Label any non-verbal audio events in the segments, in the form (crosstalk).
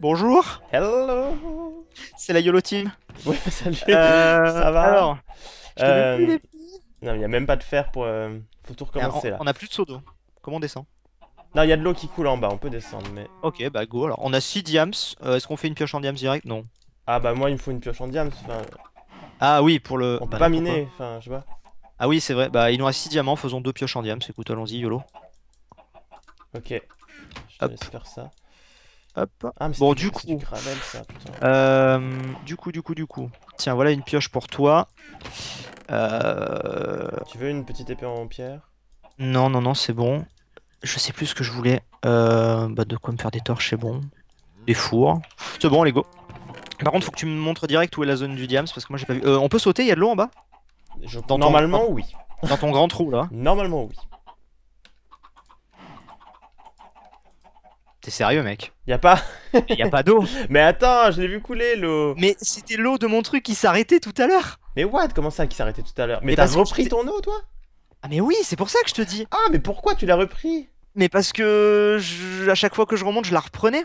Bonjour Hello C'est la YOLO Team Ouais, (laughs) salut euh, Ça va Alors je euh... plus les Non, il n'y a même pas de fer pour. Euh... Faut tout recommencer là. On a plus de seau d'eau. Comment on descend Non, il y a de l'eau qui coule en bas, on peut descendre, mais. Ok, bah go alors. On a 6 diams. Euh, est-ce qu'on fait une pioche en diams direct Non. Ah, bah moi, il me faut une pioche en diams. Enfin... Ah oui, pour le. On peut bah, pas miner, enfin, je sais pas. Ah oui, c'est vrai. Bah, il nous reste 6 diamants, faisons 2 pioches en diams. Écoute, allons-y, YOLO. Ok. Je te laisse faire ça. Hop. Ah, bon, du, coup. Euh, du, coup, du coup, du coup. Tiens, voilà une pioche pour toi. Euh, tu veux une petite épée en pierre Non, non, non, c'est bon. Je sais plus ce que je voulais. Euh, bah, de quoi me faire des torches, c'est bon. Des fours. C'est bon, les go. Par contre, faut que tu me montres direct où est la zone du diams parce que moi j'ai pas vu. on peut sauter, il y de l'eau en bas Normalement, oui. Dans ton grand trou là Normalement, oui. sérieux, mec Y a pas Y a pas d'eau (laughs) Mais attends, je l'ai vu couler l'eau Mais c'était l'eau de mon truc qui s'arrêtait tout à l'heure Mais what Comment ça qui s'arrêtait tout à l'heure Mais, t'as repris ton eau, toi Ah, mais oui, c'est pour ça que je te dis Ah, mais pourquoi tu l'as repris Mais parce que à chaque fois que je remonte, je la reprenais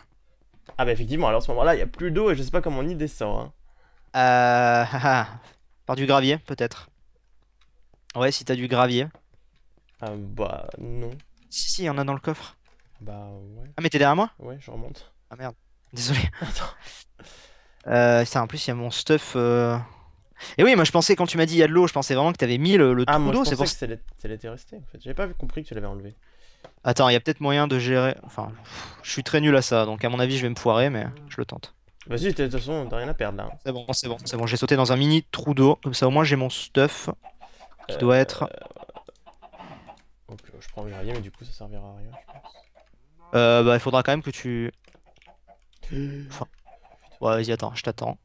Ah, bah effectivement, alors à ce moment-là, y a plus d'eau et je sais pas comment on y descend. Hein. Euh. (laughs) Ah, ah. Par du gravier, peut-être. Ouais, si t'as du gravier. Ah, bah non. Si, si, y en a dans le coffre. Bah ouais. Ah, mais t'es derrière moi Ouais, je remonte. Ah merde, désolé. (laughs) Attends. ça, euh, en plus, il y a mon stuff. Euh. Et oui, moi je pensais, quand tu m'as dit il y a de l'eau, je pensais vraiment que t'avais mis le, ah, trou d'eau. c'est pour que c'était resté en fait. J'avais pas compris que tu l'avais enlevé. Attends, il y a peut-être moyen de gérer. Enfin, je suis très nul à ça, donc à mon avis, je vais me foirer, mais je le tente. Vas-y, de toute façon, t'as rien à perdre là. C'est bon, c'est bon, c'est bon. J'ai sauté dans un mini trou d'eau, comme ça au moins j'ai mon stuff qui doit euh, être. Ok, je prends rien, mais du coup ça servira à rien, je pense. Euh, bah, il faudra quand même que tu... Hmm. Enfin... Ouais, vas-y, attends, je t'attends.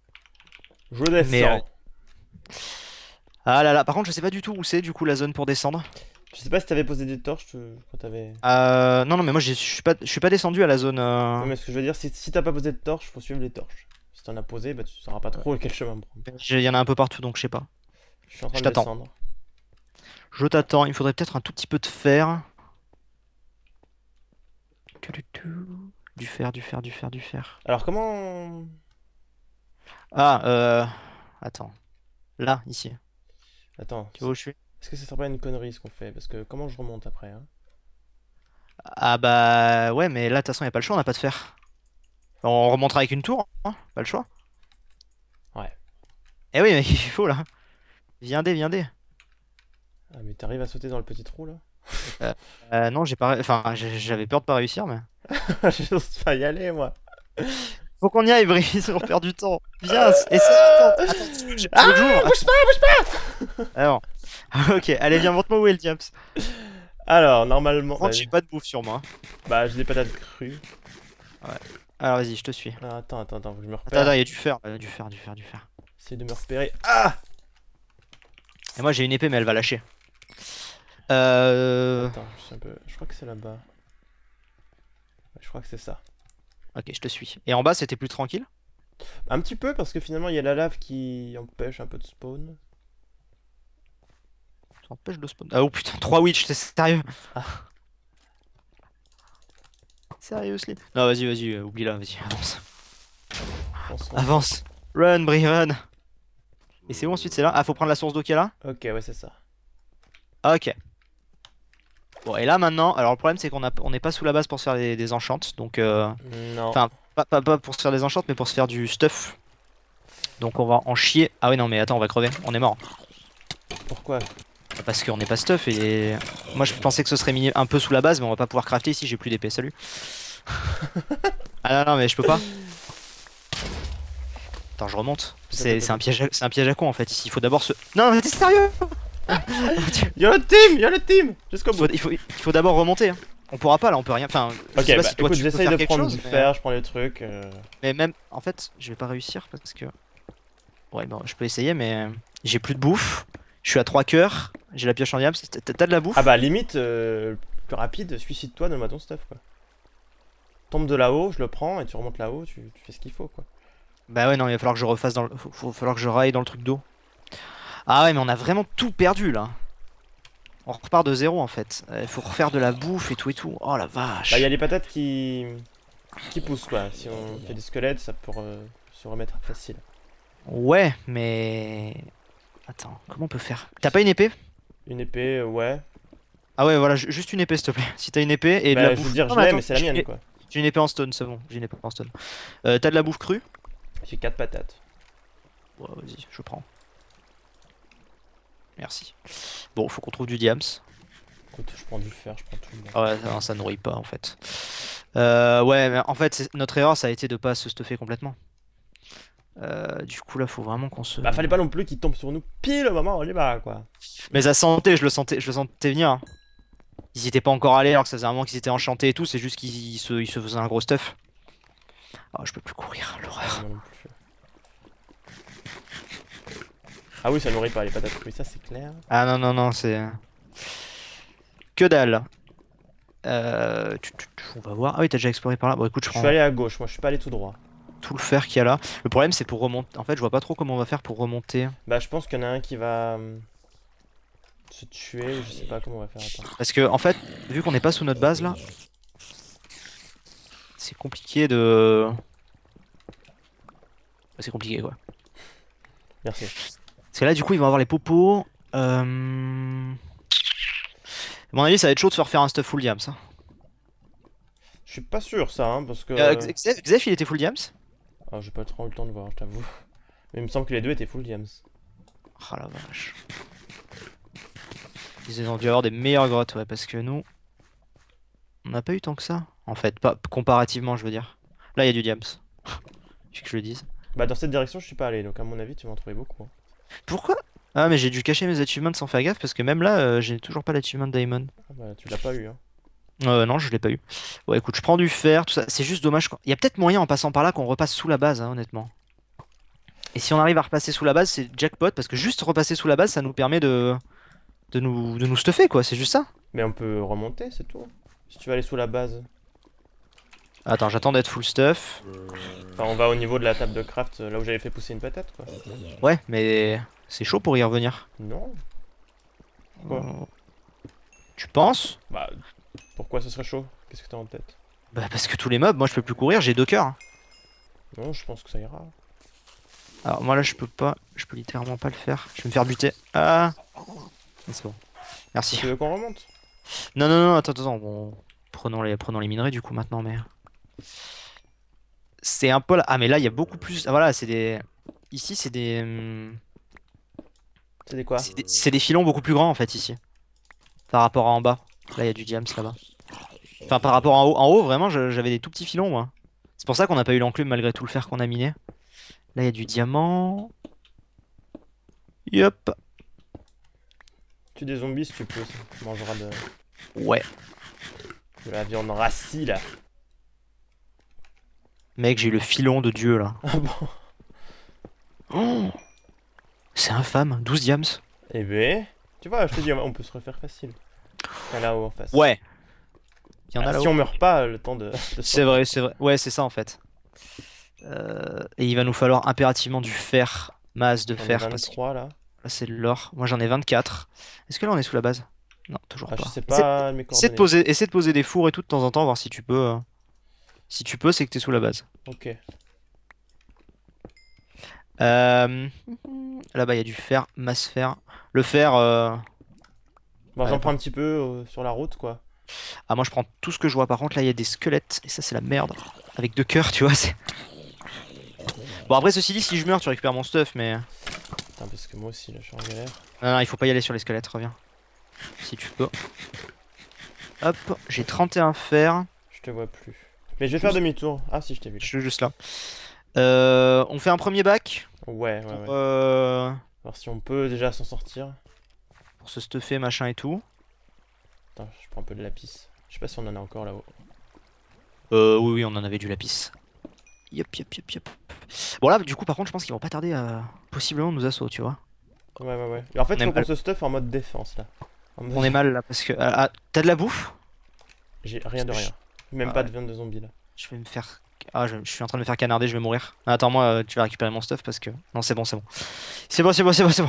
Je descends. Ah là là, par contre, je sais pas du tout où c'est, du coup, la zone pour descendre. Je sais pas si t'avais posé des torches, t'avais... Euh... Non, non, mais moi, je suis pas, pas descendu à la zone... Euh... mais ce que je veux dire, si t'as pas posé de torches, faut suivre les torches. Si t'en as posé, bah, tu sauras pas trop quel chemin prendre. Il y en a un peu partout, donc je sais pas. Je suis en train je de descendre. Je t'attends, il faudrait peut-être un tout petit peu de fer. Du fer, du fer, du fer, du fer. Alors comment... Ah, euh... Attends. Là, ici. Attends. je suis Est-ce que ça serait pas une connerie ce qu'on fait Parce que comment je remonte après hein Ah bah ouais, mais là, de toute façon, il pas le choix, on a pas de fer. On remontera avec une tour, hein pas le choix. Ouais. Eh oui, mais (laughs) il faut là. Viens viens viendez. Ah mais t'arrives à sauter dans le petit trou là (laughs) Euh, euh, non, j'ai pas. Enfin, j'avais peur de pas réussir, mais. (laughs) J'ose pas y aller, moi. Faut qu'on y aille, Brice, (laughs) on perd du temps. Viens, euh, essaye, attends, euh, Ah, bouge pas, bouge pas Alors, ok, allez, viens, montre-moi où est le jumps Alors, normalement... Bah, j'ai pas de bouffe sur moi. Bah, j'ai des patates crues. Ouais. Alors, vas-y, je te suis. Ah, attends, attends, attends, faut que je me repère. Attends, attends, il y a du fer, du fer, du fer, du fer. Essaye de me repérer. Ah Et moi, j'ai une épée, mais elle va lâcher. Euh... Attends, je, suis un peu... je crois que c'est là-bas. Je crois que c'est ça. Ok, je te suis. Et en bas, c'était plus tranquille Un petit peu, parce que finalement, il y a la lave qui empêche un peu de spawn. Ça empêche de spawn Ah oh putain, 3 witch, c'est sérieux ah. Sérieux, Slip Non, vas-y, vas-y, euh, oublie la vas-y, avance. Avance, avance. Run, Bri, run Et c'est où ensuite, c'est là Ah, faut prendre la source d'eau qui est là Ok, ouais, c'est ça. Ok. Bon, et là maintenant, alors le problème c'est qu'on n'est pas sous la base pour se faire des, enchantes, donc. Euh... Non. Enfin, pas, pour se faire des enchantes, mais pour se faire du stuff. Donc on va en chier. Ah oui, non, mais attends, on va crever, on est mort. Pourquoi Parce qu'on n'est pas stuff et. Moi je pensais que ce serait un peu sous la base, mais on va pas pouvoir crafter ici, j'ai plus d'épée, salut. (laughs) ah non, non, mais je peux pas. Attends, je remonte. C'est un, piège à... un piège à con en fait ici, il faut d'abord se. Non, mais t'es sérieux a le team, a le team Jusqu'au bout. Il faut, il faut, d'abord remonter. Hein. On pourra pas là, on peut rien. Enfin, je sais j'essaye de prendre du fer, je prends les trucs. Euh. Mais même, en fait, je vais pas réussir parce que. Ouais, bon, je peux essayer, mais euh, j'ai plus de bouffe. Je suis à 3 coeurs j'ai la pioche en diable, t'as de la bouffe. Ah bah, limite, euh, plus rapide, suicide-toi, donne-moi ton stuff quoi. Tombe de là-haut, je le prends et tu remontes là-haut, tu, fais ce qu'il faut quoi. Bah ouais, non, il va falloir que je refasse dans le. Faut, falloir que je raille dans le truc d'eau. Ah ouais, mais on a vraiment tout perdu là. On repart de zéro en fait. Il euh, faut refaire de la bouffe et tout et tout. Oh la vache. Bah, il y a les patates qui. qui poussent quoi. Si on fait des squelettes, ça peut se remettre facile. Ouais, mais. Attends, comment on peut faire T'as pas une épée Une épée, euh, ouais. Ah ouais, voilà, juste une épée s'il te plaît. (laughs) Si t'as une épée et de bah, la bouffe. Je veux dire, je mais c'est la mienne quoi. J'ai une épée en stone, c'est bon, j'ai une épée en stone. Euh, t'as de la bouffe crue J'ai 4 patates. Ouais, vas-y, je prends. Merci. Bon, faut qu'on trouve du diams. Écoute, je prends du fer, je prends tout. Le ah ouais, ça nourrit pas en fait. Euh, ouais, mais en fait, notre erreur, ça a été de pas se stuffer complètement. Euh, du coup, là, faut vraiment qu'on se. Bah, fallait pas non plus qu'il tombe sur nous pile au moment où on est bas, quoi. Mais ça sentait, je le sentais, je le sentais venir. Hein. Ils étaient pas encore allés alors que ça faisait un moment qu'ils étaient enchantés et tout, c'est juste qu'ils se, faisaient un gros stuff. oh, je peux plus courir, l'horreur. Ah oui, ça nourrit pas les patates. Oui, ça c'est clair. Ah non, non, non, c'est. Euh, que dalle. Euh, on va voir. Ah oui, t'as déjà exploré par là. Bon, écoute, je, prends... je suis allé à gauche, moi je suis pas allé tout droit. Tout le fer qu'il y a là. Le problème, c'est pour remonter. En fait, je vois pas trop comment on va faire pour remonter. Bah, je pense qu'il y en a un qui va euh, se tuer. Je sais pas comment on va faire. Parce que, en fait, vu qu'on n'est pas sous notre base là, c'est compliqué de. C'est compliqué quoi. Merci. Parce que là, du coup, ils vont avoir les popos. Euh... mon avis, ça va être chaud de se refaire un stuff full diams. Hein. Je suis pas sûr, ça, hein, parce que. Euh, il était full diams Ah, j'ai pas trop eu le temps de voir, je t'avoue. Mais il me semble que les deux étaient full diams. oh, la vache. Ils ont dû avoir des meilleures grottes, ouais, parce que nous. On n'a pas eu tant que ça, en fait, pas comparativement, je veux dire. Là, il y a du diams. (laughs) que je le dise. Bah, dans cette direction, je suis pas allé, donc à mon avis, tu vas en trouver beaucoup. Hein. Pourquoi Ah, mais j'ai dû cacher mes achievements sans faire gaffe parce que même là, euh, j'ai toujours pas l'achievement Diamond. Ah bah, tu l'as pas eu, hein. Euh, non, je l'ai pas eu. Ouais écoute, je prends du fer, tout ça. C'est juste dommage. Il y a peut-être moyen en passant par là qu'on repasse sous la base, hein, honnêtement. Et si on arrive à repasser sous la base, c'est jackpot parce que juste repasser sous la base, ça nous permet de, de, nous, de nous stuffer, quoi. C'est juste ça. Mais on peut remonter, c'est tout. Si tu veux aller sous la base. Attends, j'attends d'être full stuff. Enfin, on va au niveau de la table de craft, euh, là où j'avais fait pousser une patate, quoi. Ouais, mais c'est chaud pour y revenir. Non. Euh. Tu penses Bah, pourquoi ce serait chaud Qu'est-ce que t'as en tête Bah, parce que tous les mobs, moi je peux plus courir, j'ai deux cœurs. Non, je pense que ça ira. Alors, moi là, je peux pas, je peux littéralement pas le faire. Je vais me faire buter. Ah C'est bon. Merci. Tu veux qu'on remonte Non, non, non, attends, attends, bon. Prenons les, prenons les minerais du coup maintenant, mais. C'est un peu. Ah, mais là, il y a beaucoup plus. Ah, voilà, c'est des. Ici, c'est des. Hum, c'est des quoi C'est des... filons beaucoup plus grands en fait, ici. Par rapport à en bas. Là, il y a du diams là-bas. Enfin, par rapport à en haut. En haut, vraiment, j'avais des tout petits filons, moi. C'est pour ça qu'on n'a pas eu l'enclume malgré tout le fer qu'on a miné. Là, il y a du diamant. Yup. Tu des zombies si tu peux, mangeras de. Ouais. De la viande rassis là. Mec, j'ai le filon de Dieu là. (laughs) Ah (gasps) c'est infâme, 12 diams. Eh ben, tu vois, je te dis, on peut se refaire facile. Là-haut en face. Ouais. Ah, y en si on meurt pas, le temps de. c'est vrai, c'est vrai. Ouais, c'est ça en fait. Euh, et il va nous falloir impérativement du fer, masse de fer. là. Là, c'est de l'or. Moi, j'en ai 24. Est-ce que là, on est sous la base Non, toujours ah, pas. Je de poser... de poser des fours et tout de temps en temps, voir si tu peux. Euh. Si tu peux, c'est que t'es sous la base. Ok. Euh, mhm. Là-bas, il y a du fer, masse fer. Le fer. Euh... Bon, j'en prends un petit peu euh, sur la route, quoi. Ah, moi, je prends tout ce que je vois. Par contre, là, il y a des squelettes. Et ça, c'est la merde. Avec deux cœurs, tu vois. (laughs) Bon, après, ceci dit, si je meurs, tu récupères mon stuff, mais. Putain, parce que moi aussi, là, je suis en galère. Non, non, il faut pas y aller sur les squelettes, reviens. Si tu peux. Hop, j'ai 31 fer. Je te vois plus. Mais je vais faire demi-tour. Ah si, je t'ai vu. Je suis juste là. Euh, on fait un premier bac Ouais, ouais, ouais. Euh... Voir si on peut déjà s'en sortir. Pour se stuffer, machin et tout. Attends, je prends un peu de lapis. Je sais pas si on en a encore là-haut. Euh, oui, oui, on en avait du lapis. Yop, yop, yop, yop Bon là, du coup, par contre, je pense qu'ils vont pas tarder à possiblement nous assaut, tu vois. Ouais, ouais, ouais. Et en fait, on faut qu'on se stuff en mode défense là. On est mal là parce que. ah, ah T'as de la bouffe J'ai rien de rien. Même ah pas de viande de zombie là. Je vais me faire. Ah, je, suis en train de me faire canarder, je vais mourir. Ah, attends, moi, euh, tu vas récupérer mon stuff parce que. Non, c'est bon, c'est bon. C'est bon, c'est bon, c'est bon, c'est bon.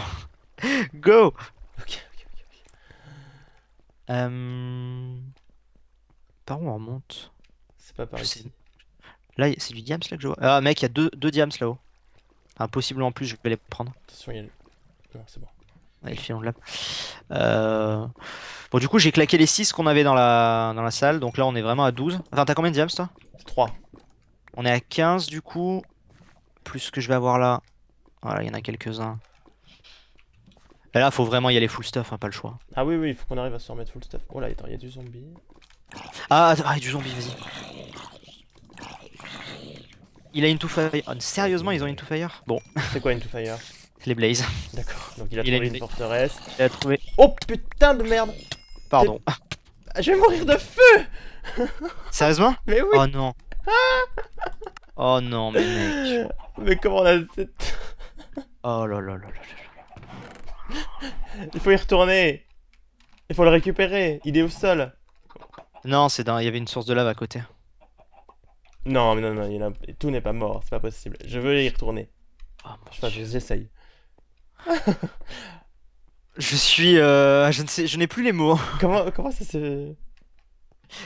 (laughs) Go Ok, ok, ok. Euh... Par où on remonte C'est pas par Là, c'est du diams là que je vois. Ah, mec, il y a deux, deux diams là-haut. Impossible en plus, je vais les prendre. Attention, il y c'est bon. Allez, filons de euh... Bon, du coup, j'ai claqué les 6 qu'on avait dans la... dans la salle. Donc là, on est vraiment à 12. Enfin, t'as combien de diams, toi 3. On est à 15, du coup. Plus ce que je vais avoir là. Voilà, il y en a quelques-uns. Là, faut vraiment y aller full stuff, hein, pas le choix. Ah oui, oui, il faut qu'on arrive à se remettre full stuff. Oh là, il y a du zombie. Ah, ah, il y a du zombie, vas-y. Il a une to fire. Oh, sérieusement, ils ont une to fire Bon. C'est quoi une to fire les Blaze. D'accord, donc il a trouvé une, forteresse. Il a trouvé. Oh putain de merde Pardon. Ah, je vais mourir de feu (laughs) Sérieusement Mais oui Oh non (laughs) Oh non, mais mec Mais comment on a cette. Oh là là là là Il faut y retourner Il faut le récupérer Il est au sol Non, c'est dans. Il y avait une source de lave à côté. Non, mais non, non, il y a... tout n'est pas mort, c'est pas possible. Je veux y retourner. Oh, enfin, j'essaye. (laughs) je suis. Euh, je ne sais, je n'ai plus les mots. (laughs) Comment, comment ça se.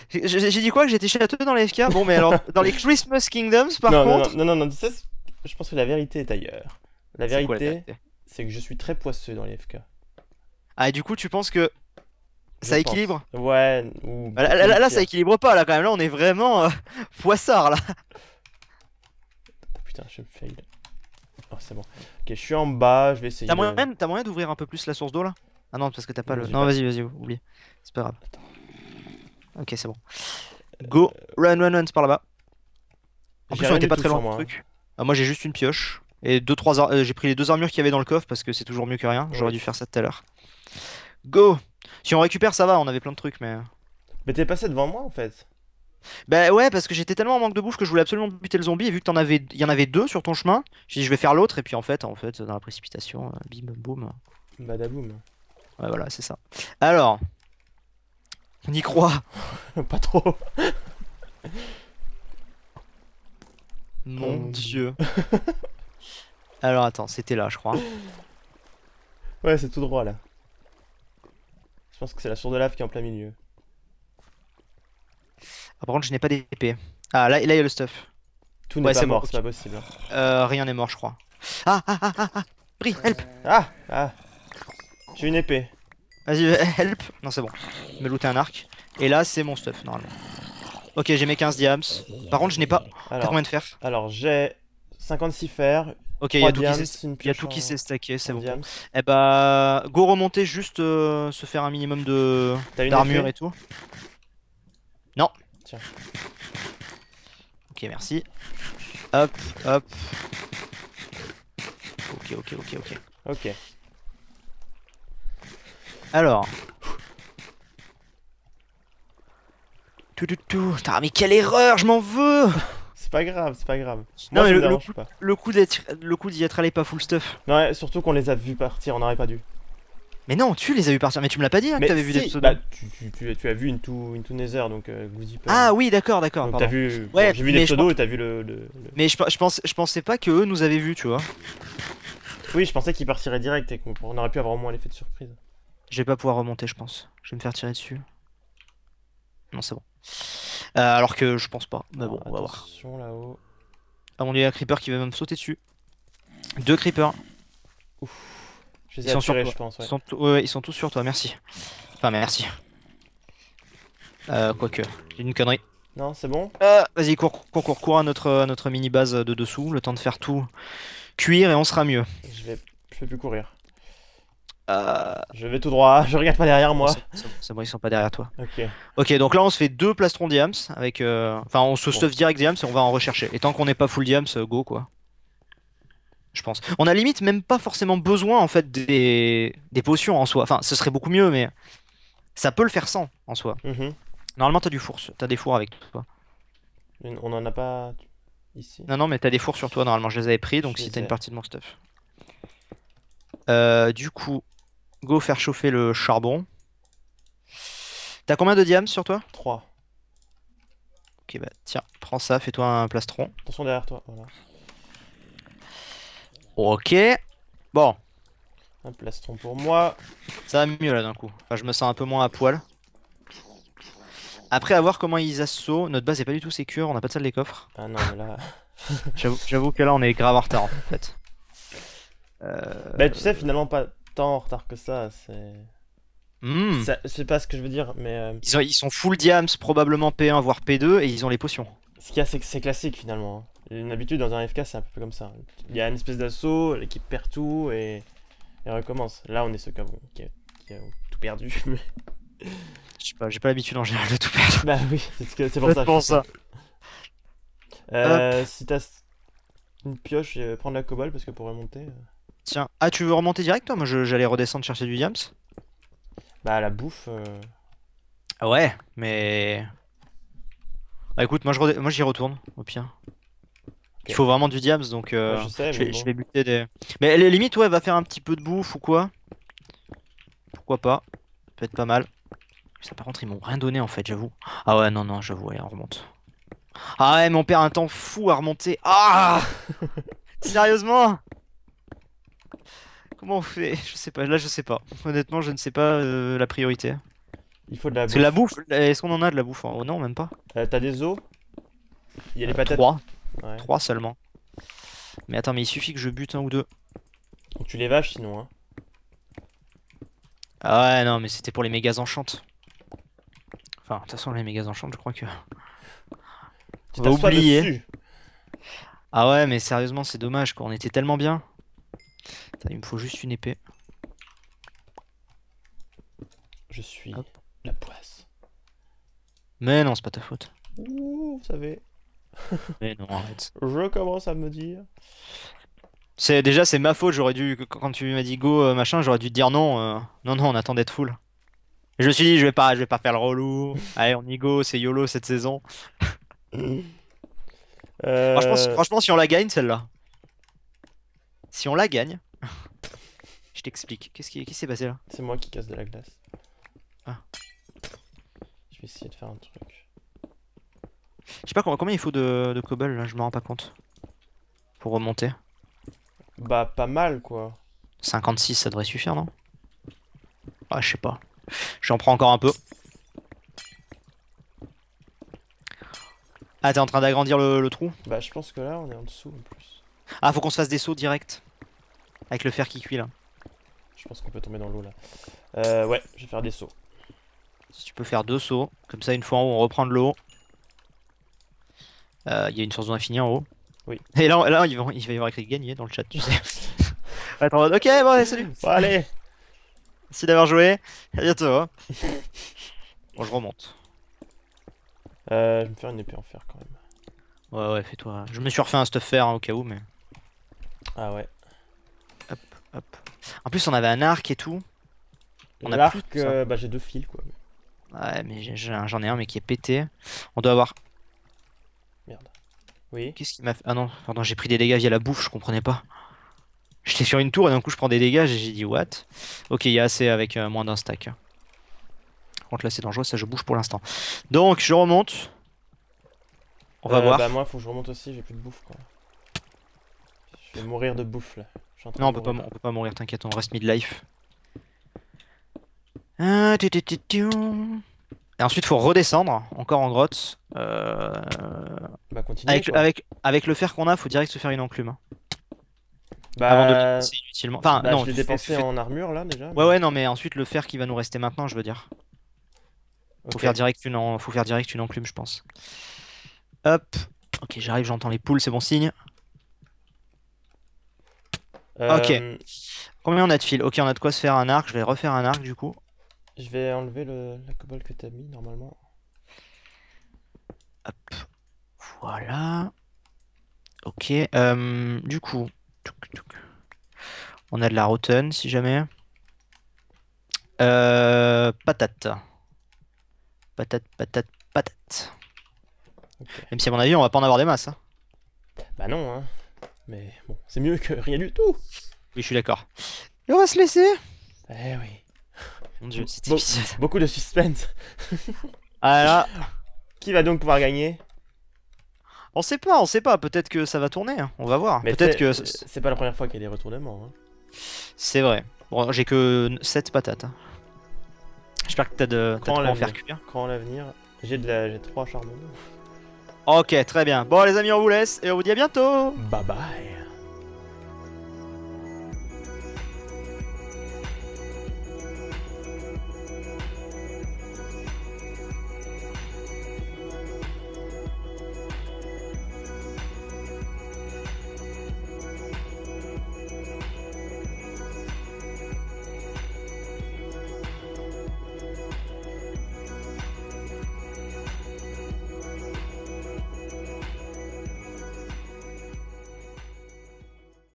J'ai dit quoi que j'étais château dans les FK Bon, mais alors, dans les Christmas Kingdoms, par contre. Non, non, non, non je pense que la vérité est ailleurs. La vérité, c'est que je suis très poisseux dans les FK. Ah, et du coup, tu penses que ça équilibre Ouais. Ou... Ah, là, ça hein. équilibre pas, là, quand même. Là, on est vraiment euh, (laughs) poissard, là. Putain, je me fail. Ah, ok, je suis en bas, je vais essayer. T'as moyen, d'ouvrir un peu plus la source d'eau là Ah non, parce que t'as pas le. Non, vas-y, vas-y, oublie. C'est pas grave. Ok, c'est bon. Go, run, run, run, c'est par là-bas. En plus, on était pas très loin truc. Hein. Ah, moi, j'ai juste une pioche. Et deux, trois heures. j'ai pris les deux armures qu'il y avait dans le coffre parce que c'est toujours mieux que rien. J'aurais dû faire ça tout à l'heure. Go Si on récupère, ça va, on avait plein de trucs, mais. Mais t'es passé devant moi en fait. Bah ouais, parce que j'étais tellement en manque de bouffe que je voulais absolument buter le zombie. Et vu que t'en avais, il y en avait deux sur ton chemin, j'ai dit je vais faire l'autre. Et puis en fait, en fait, dans la précipitation, euh, bim, boum. Badaboum. Ouais, voilà, c'est ça. Alors, on y croit. (laughs) Pas trop. Mon dieu. Alors attends, c'était là, je crois. Ouais, c'est tout droit là. Je pense que c'est la source de lave qui est en plein milieu. Ah, par contre, je n'ai pas d'épée. Ah, là, là, il y a le stuff. Tout n'est pas mort, c'est pas possible. Euh, rien n'est mort, je crois. Ah, ah, ah, ah, ah. help Ah, ah J'ai une épée. Vas-y, (laughs) help Non, c'est bon. Je me looter un arc. Et là, c'est mon stuff, normalement. Ok, j'ai mes 15 diams. Par contre, je n'ai pas... T'as combien de fer Alors, j'ai 56 fer, Ok, il y a, tout qui s'est stacké, c'est bon. Eh bah, go remonter, juste euh, se faire un minimum de d'armure et tout. Non, Ok, merci. Hop, hop. Ok, ok, ok, ok. Ok. Alors. Tout, tout, tout. Putain, mais quelle erreur, je m'en veux C'est pas grave, c'est pas grave. non, mais le, coup, le coup d'y être allé pas full stuff. Non, surtout qu'on les a vus partir, on aurait pas dû. Mais non, tu les as vus partir. Mais tu me l'as pas dit hein, que t'avais vu des pseudos. Bah, tu, tu, as vu une Into Nether, donc euh, Goody Ah oui, d'accord, d'accord. t'as vu. j'ai vu les pseudos et t'as vu le. Mais je, je, pense, je pensais pas que eux nous avaient vus, tu vois. Oui, je pensais qu'ils partiraient direct et qu'on aurait pu avoir au moins l'effet de surprise. Je vais pas pouvoir remonter, je pense. Je vais me faire tirer dessus. Non, c'est bon. Euh, alors que je pense pas. Mais bon, on va voir. Attention là-haut. Ah mon dieu, il y a un creeper qui va même sauter dessus. Deux creepers. Ouf ils sont sur toi. Ils, sont tous sur toi, merci. Enfin, merci. Euh, quoique, j'ai une connerie. Non, c'est bon euh, Vas-y, cours, cours, cours, à notre, mini-base de dessous, le temps de faire tout cuire et on sera mieux. Je vais, plus courir. Euh, je vais tout droit, (laughs) je regarde pas derrière moi. C'est bon, ils sont pas derrière toi. Ok. Ok, donc là on se fait deux plastrons diams avec. Euh, enfin, on se sauve stuff direct diams et on va en rechercher. Et tant qu'on n'est pas full diams, euh, go quoi je pense. On a limite même pas forcément besoin en fait des, potions en soi. Enfin, ce serait beaucoup mieux, mais ça peut le faire sans en soi. Mhm. Normalement, t'as du four, t'as des fours avec toi. On en a pas ici. Non, non, mais t'as des fours sur toi normalement. Je les avais pris, donc si t'as une partie de mon stuff. Euh, du coup, go faire chauffer le charbon. T'as combien de diams sur toi 3. Ok, bah tiens, prends ça, fais-toi un plastron. Attention derrière toi, voilà. Ok. Bon. Un plastron pour moi. Ça va mieux là d'un coup. Enfin, je me sens un peu moins à poil. Après, avoir comment ils assaut. Notre base est pas du tout sécure, on a pas de salle des coffres. Ah non, mais là. (laughs) J'avoue que là, on est grave en retard en fait. Euh, bah, tu sais, finalement, pas tant en retard que ça. C'est. C'est hmm. pas ce que je veux dire, mais. Euh, ils, ils, sont full diams, probablement P1 voire P2, et ils ont les potions. Ce qu'il y a, c'est que c'est classique finalement. Hein une habitude dans un FK, c'est un peu comme ça. Il y a une espèce d'assaut, l'équipe perd tout et, et recommence. Là, on est ce cas qui, a tout perdu. (laughs) Je pas, j'ai pas l'habitude en général de tout perdre. Bah oui, c'est pour ça. ça. Euh, si t'as une pioche, euh, prendre la cobalt parce que pour remonter. Euh. Tiens, ah tu veux remonter direct toi Moi j'allais redescendre chercher du yams. Bah la bouffe. Euh. Ah ouais, mais. Bah, écoute, moi j'y moi, retourne, au pire. Il faut vraiment du diams donc euh, je, vais, buter des. Mais les limites, ouais, va faire un petit peu de bouffe ou quoi. Pourquoi pas Ça peut être pas mal. Ça, par contre, ils m'ont rien donné en fait, j'avoue. Ah ouais, non, non, j'avoue, allez, on remonte. Ah ouais, mais on perd un temps fou à remonter. Ah (laughs) Sérieusement Comment on fait Je sais pas, là je sais pas. Honnêtement, je ne sais pas euh, la priorité. Il faut de la bouffe. la bouffe. Est-ce qu'on en a de la bouffe hein oh, Non, même pas. Euh, t'as des os Il y a les patates trois 3 seulement. Mais attends, mais il suffit que je bute un ou deux. Tu les vaches sinon, hein. Ah ouais, non, mais c'était pour les mégas enchantes. Enfin, de toute façon, les mégas enchantes, je crois que. Tu t'as oublié. Ah ouais, mais sérieusement, c'est dommage, quoi. On était tellement bien. il me faut juste une épée. Je suis la poisse. Mais non, c'est pas ta faute. Ouh, vous savez. (laughs) Mais non, arrête. Je commence à me dire. C'est déjà c'est ma faute, j'aurais dû quand tu m'as dit go euh, machin, j'aurais dû te dire non euh. non non, on attend d'être full. je me suis dit je vais pas je vais pas faire le relou. (laughs) Allez, on y go, c'est YOLO cette saison. (laughs) Euh. franchement, si on la gagne celle-là. Si on la gagne. je t'explique. Qu'est-ce qui s'est passé là C'est moi qui casse de la glace. Ah. Je vais essayer de faire un truc. Je sais pas combien il faut de, de cobble là, je m'en rends pas compte. Pour remonter. Bah, pas mal quoi. 56, ça devrait suffire, non Ah, je sais pas. J'en prends encore un peu. Ah, t'es en train d'agrandir le, trou Bah, je pense que là, on est en dessous en plus. Ah, faut qu'on se fasse des sauts direct Avec le fer qui cuit là. Je pense qu'on peut tomber dans l'eau là. Euh, ouais, je vais faire des sauts. Si tu peux faire deux sauts, comme ça, une fois en haut, on reprend de l'eau. Euh, il y a une source d'infini en haut. Oui. Et là, là il, va, il va y avoir écrit gagné dans le chat, tu sais. (laughs) Attends, ok, bon, allez, salut. Bon, allez. Merci d'avoir joué. À bientôt. Hein. (laughs) bon, je remonte. Euh, je vais me faire une épée en fer quand même. Ouais, ouais, fais-toi. Je me suis refait un stuff fer hein, au cas où, mais. Ah ouais. Hop, hop. En plus, on avait un arc et tout. On L'arc, euh, bah j'ai deux fils quoi. Ouais, mais j'en ai un, mais qui est pété. On doit avoir oui. Qu'est-ce qui m'a fait Ah non, pardon, j'ai pris des dégâts via la bouffe, je comprenais pas. J'étais sur une tour et d'un coup je prends des dégâts et j'ai dit what Ok, il y a assez avec euh, moins d'un stack. Par contre là c'est dangereux, ça je bouge pour l'instant. Donc je remonte. On va euh, voir. Bah moi faut que je remonte aussi, j'ai plus de bouffe quoi. Je vais mourir de bouffe là. non, on peut, pas, mourir, t'inquiète, on reste mid-life. Ah, et ensuite faut redescendre, encore en grotte. Euh... Bah, avec, avec, le fer qu'on a, faut direct se faire une enclume. Hein. Bah... Avant inutilement. Enfin, bah, non, je dépensé en armure là déjà. Ouais, ouais, non, mais ensuite le fer qui va nous rester maintenant, je veux dire. Faut, faire, direct une enclume, je pense. Hop. Ok, j'arrive, j'entends les poules, c'est bon signe. Euh, ok. Combien on a de fil Ok, on a de quoi se faire un arc. Je vais refaire un arc du coup. Je vais enlever le... la cobble que t'as mis normalement. Hop. Voilà. Ok. Euh, du coup, on a de la rotten si jamais. Euh, patate. Patate, patate, patate. Même si à mon avis on va pas en avoir des masses. Hein. Bah non, hein. mais bon, c'est mieux que rien du tout. Oui, je suis d'accord. Et on va se laisser. Eh oui. Mon dieu, Beaucoup de suspense. (laughs) ah qui va donc pouvoir gagner On sait pas, on sait pas. Peut-être que ça va tourner. Hein. On va voir. peut-être que euh, c'est pas la première fois qu'il y a des retournements. Hein. C'est vrai. Bon, j'ai que 7 patates. Hein. J'espère que t'as de, as de en faire cuire. Quand l'avenir J'ai de la, j'ai 3 charbons. Ok, très bien. Bon les amis, on vous laisse et on vous dit à bientôt. Bye bye.